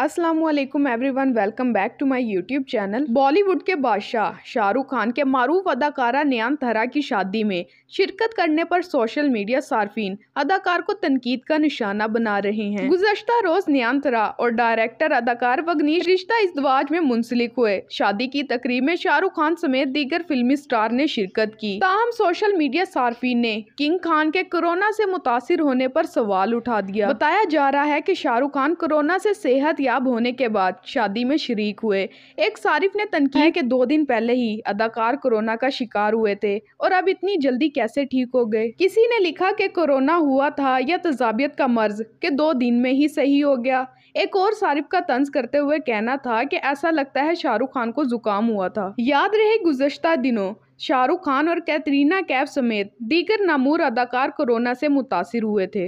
Aslam everyone welcome back to my YouTube channel Bollywood के बादशाह शाहरुख खान के मरूफ अदाकारा न्यान थरा की शादी में शिरकत करने पर सोशल मीडिया सार्फिन अदाकार को तनकीद का निशाना बना रहे हैं गुजशत रोज न्यान थरा और डायरेक्टर अदाकार वगनीश रिश्ता इस दवाज में मुंसलिक हुए शादी की तकरीब में शाहरुख खान समेत दीगर फिल्मी स्टार ने शिरकत की तमाम सोशल मीडिया सार्फिन ने किंग खान के कोरोना ऐसी मुतासर होने आरोप सवाल उठा दिया बताया जा रहा है की शाहरुख खान कोरोना ऐसी सेहत कामयाब होने के बाद शादी में शरीक हुए एक सारिफ ने तनकीह के दो दिन पहले ही अदाकार कोरोना का शिकार हुए थे और अब इतनी जल्दी कैसे ठीक हो गए किसी ने लिखा कि कोरोना हुआ था या तजाबियत तो का मर्ज के दो दिन में ही सही हो गया एक और सारिफ का तंज करते हुए कहना था कि ऐसा लगता है शाहरुख खान को जुकाम हुआ था याद रहे गुजशत दिनों शाहरुख खान और कैतरीना कैफ समेत दीगर नामूर अदाकार कोरोना से मुतासर हुए थे